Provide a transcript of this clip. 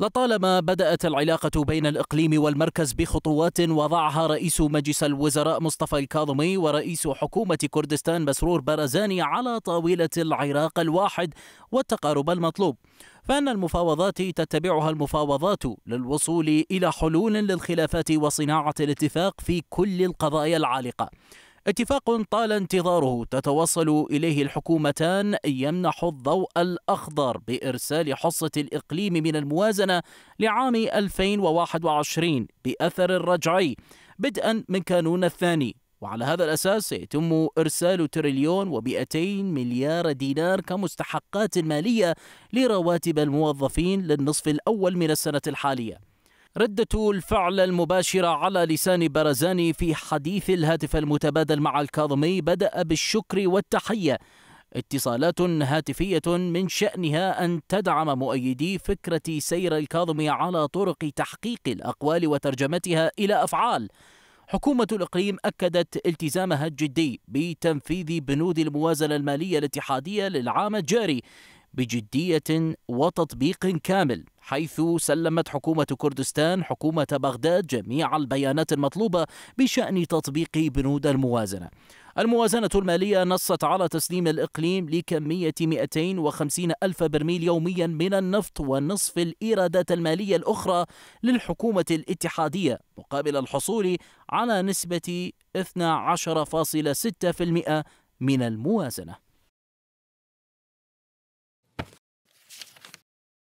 لطالما بدأت العلاقة بين الإقليم والمركز بخطوات وضعها رئيس مجلس الوزراء مصطفى الكاظمي ورئيس حكومة كردستان مسرور برزاني على طاولة العراق الواحد والتقارب المطلوب فأن المفاوضات تتبعها المفاوضات للوصول إلى حلول للخلافات وصناعة الاتفاق في كل القضايا العالقة اتفاق طال انتظاره تتوصل إليه الحكومتان يمنح الضوء الأخضر بإرسال حصة الإقليم من الموازنة لعام 2021 بأثر رجعي بدءا من كانون الثاني وعلى هذا الأساس سيتم إرسال تريليون و200 مليار دينار كمستحقات مالية لرواتب الموظفين للنصف الأول من السنة الحالية ردة الفعل المباشرة على لسان برزاني في حديث الهاتف المتبادل مع الكاظمي بدأ بالشكر والتحية اتصالات هاتفية من شأنها أن تدعم مؤيدي فكرة سير الكاظمي على طرق تحقيق الأقوال وترجمتها إلى أفعال حكومة الإقليم أكدت التزامها الجدي بتنفيذ بنود الموازنة المالية الاتحادية للعام الجاري بجدية وتطبيق كامل حيث سلمت حكومة كردستان حكومة بغداد جميع البيانات المطلوبة بشأن تطبيق بنود الموازنة الموازنة المالية نصت على تسليم الإقليم لكمية 250 ألف برميل يوميا من النفط ونصف الإيرادات المالية الأخرى للحكومة الاتحادية مقابل الحصول على نسبة 12.6% من الموازنه